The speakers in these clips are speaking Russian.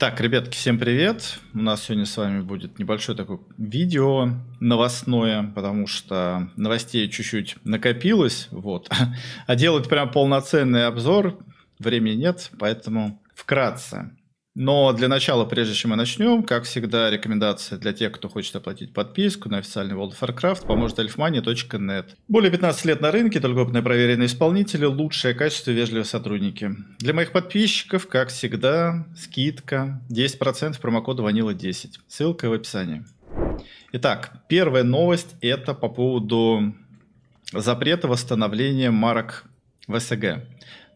Так, ребятки, всем привет. У нас сегодня с вами будет небольшое такое видео новостное, потому что новостей чуть-чуть накопилось, вот. А делать прям полноценный обзор времени нет, поэтому вкратце. Но для начала, прежде чем мы начнем, как всегда, рекомендация для тех, кто хочет оплатить подписку на официальный World of Warcraft, поможет elfmania.net. Более 15 лет на рынке, только опытные проверенные исполнители, лучшее качество и вежливые сотрудники. Для моих подписчиков, как всегда, скидка 10% промокода Ванила10. Ссылка в описании. Итак, первая новость это по поводу запрета восстановления марок в СГ.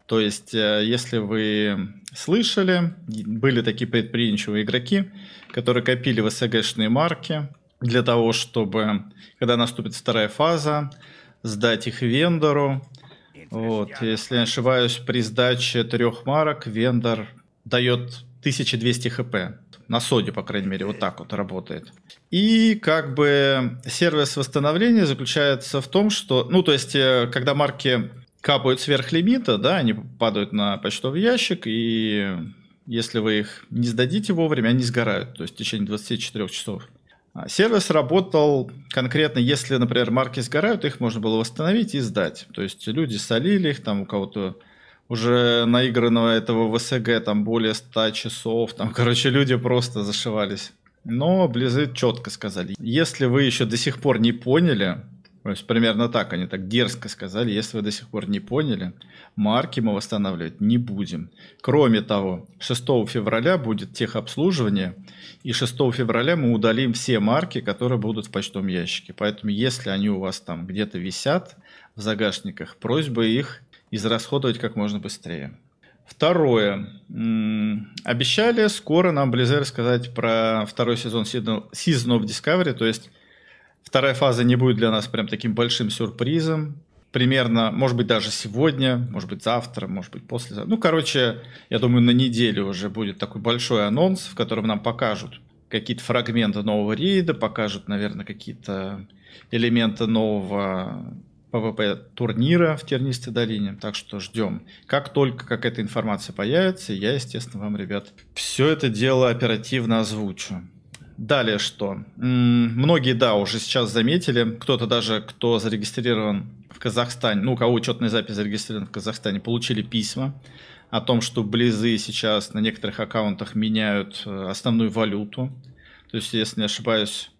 То есть, э, если вы слышали, были такие предприимчивые игроки, которые копили в СГшные марки для того, чтобы, когда наступит вторая фаза, сдать их вендору. Вот, если не ошибаюсь, при сдаче трех марок вендор дает 1200 хп. На соде, по крайней мере, вот так вот работает. И как бы сервис восстановления заключается в том, что... Ну, то есть, э, когда марки капают сверх лимита, да, они падают на почтовый ящик, и если вы их не сдадите вовремя, они сгорают, то есть в течение 24 часов. А сервис работал конкретно, если, например, марки сгорают, их можно было восстановить и сдать. То есть люди солили их, там у кого-то уже наигранного этого ВСГ там более 100 часов, там, короче, люди просто зашивались. Но Blizzard четко сказали, если вы еще до сих пор не поняли, то есть примерно так они так дерзко сказали, если вы до сих пор не поняли, марки мы восстанавливать не будем. Кроме того, 6 февраля будет техобслуживание, и 6 февраля мы удалим все марки, которые будут в почтовом ящике. Поэтому если они у вас там где-то висят в загашниках, просьба их израсходовать как можно быстрее. Второе. Обещали скоро нам Blizzard сказать про второй сезон Season of Discovery, то есть Вторая фаза не будет для нас прям таким большим сюрпризом. Примерно, может быть, даже сегодня, может быть, завтра, может быть, после. Ну, короче, я думаю, на неделю уже будет такой большой анонс, в котором нам покажут какие-то фрагменты нового рейда, покажут, наверное, какие-то элементы нового ПВП турнира в Тернистой долине, так что ждем. Как только какая-то информация появится, я, естественно, вам, ребят, все это дело оперативно озвучу. Далее что? Многие, да, уже сейчас заметили. Кто-то даже, кто зарегистрирован в Казахстане, ну, у кого учетная запись зарегистрирована в Казахстане, получили письма о том, что близы сейчас на некоторых аккаунтах меняют э, основную валюту. То есть, если не ошибаюсь,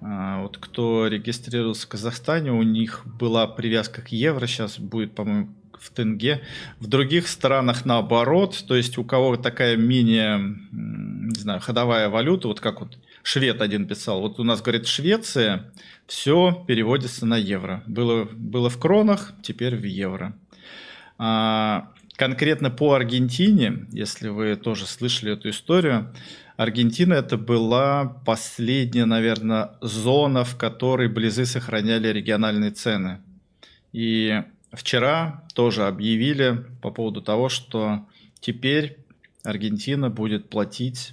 э, вот кто регистрировался в Казахстане, у них была привязка к евро, сейчас будет, по-моему, в тенге. В других странах наоборот, то есть у кого такая менее не знаю, ходовая валюта, вот как вот швед один писал, вот у нас, говорит, Швеция, все переводится на евро. Было, было в кронах, теперь в евро. А, конкретно по Аргентине, если вы тоже слышали эту историю, Аргентина это была последняя, наверное, зона, в которой близы сохраняли региональные цены. И вчера тоже объявили по поводу того, что теперь Аргентина будет платить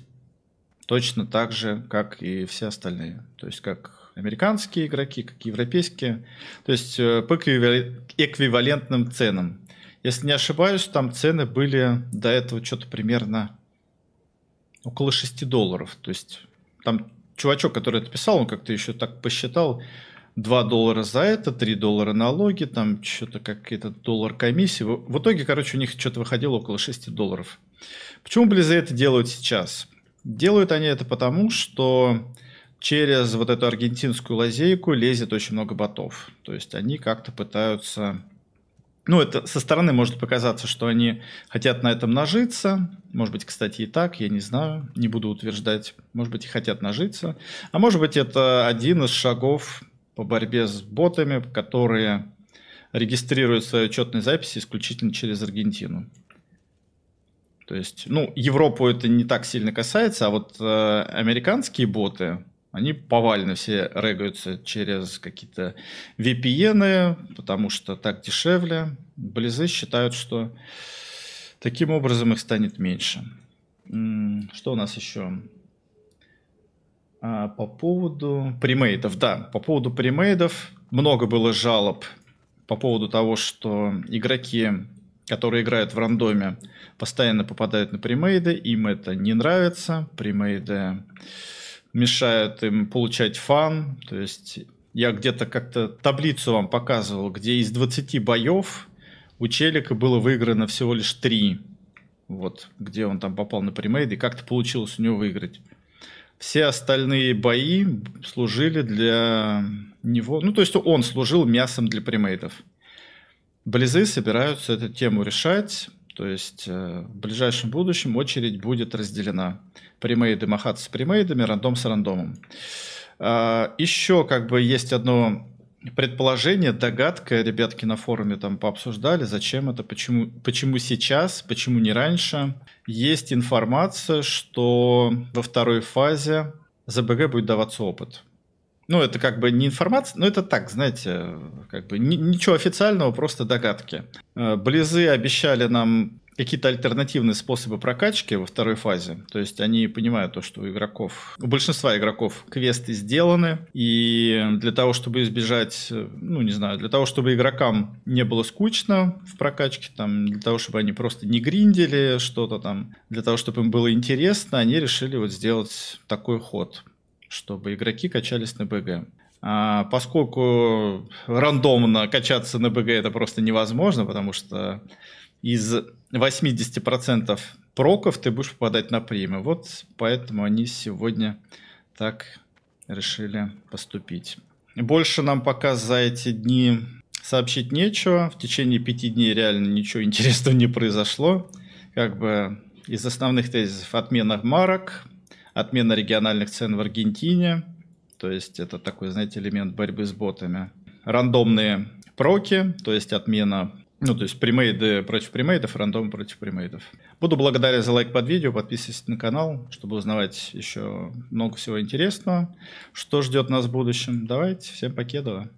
точно так же, как и все остальные. То есть как американские игроки, как европейские. То есть э, по эквивалентным ценам. Если не ошибаюсь, там цены были до этого что-то примерно около 6 долларов. То есть там чувачок, который это писал, он как-то еще так посчитал, 2 доллара за это, 3 доллара налоги, там что-то как этот доллар комиссии. В итоге, короче, у них что-то выходило около 6 долларов. Почему Близы это делают сейчас? Делают они это потому, что через вот эту аргентинскую лазейку лезет очень много ботов. То есть они как-то пытаются... Ну, это со стороны может показаться, что они хотят на этом нажиться. Может быть, кстати, и так, я не знаю, не буду утверждать. Может быть, и хотят нажиться. А может быть, это один из шагов по борьбе с ботами, которые регистрируют свои учетные записи исключительно через Аргентину. То есть, ну, Европу это не так сильно касается, а вот э, американские боты, они повально все регаются через какие-то VPN, потому что так дешевле. Близы считают, что таким образом их станет меньше. Что у нас еще? А, по поводу премейдов, да, по поводу премейдов много было жалоб по поводу того, что игроки которые играют в рандоме, постоянно попадают на премейды им это не нравится, премейды мешают им получать фан, то есть я где-то как-то таблицу вам показывал, где из 20 боев у Челика было выиграно всего лишь 3. Вот, где он там попал на премейды как-то получилось у него выиграть. Все остальные бои служили для него... Ну, то есть он служил мясом для примейдов. Близы собираются эту тему решать, то есть э, в ближайшем будущем очередь будет разделена. Примейды махат с примейдами, рандом с рандомом. А, еще как бы есть одно предположение, догадка, ребятки на форуме там пообсуждали, зачем это, почему, почему сейчас, почему не раньше. Есть информация, что во второй фазе ЗБГ будет даваться опыт. Ну, это как бы не информация, но это так, знаете, как бы ничего официального, просто догадки. Э, Близы обещали нам какие-то альтернативные способы прокачки во второй фазе. То есть они понимают то, что у игроков, у большинства игроков квесты сделаны, и для того, чтобы избежать, э, ну не знаю, для того, чтобы игрокам не было скучно в прокачке, там, для того, чтобы они просто не гриндили что-то там, для того, чтобы им было интересно, они решили вот сделать такой ход чтобы игроки качались на БГ. А, поскольку рандомно качаться на БГ это просто невозможно, потому что из 80% проков ты будешь попадать на премию. Вот поэтому они сегодня так решили поступить. Больше нам пока за эти дни сообщить нечего. В течение пяти дней реально ничего интересного не произошло. Как бы из основных тезисов отмена марок, Отмена региональных цен в Аргентине. То есть это такой, знаете, элемент борьбы с ботами. Рандомные проки, то есть отмена ну, то есть премейды против премейдов, рандом против премейдов. Буду благодарен за лайк под видео, подписывайтесь на канал, чтобы узнавать еще много всего интересного, что ждет нас в будущем. Давайте, всем покедова.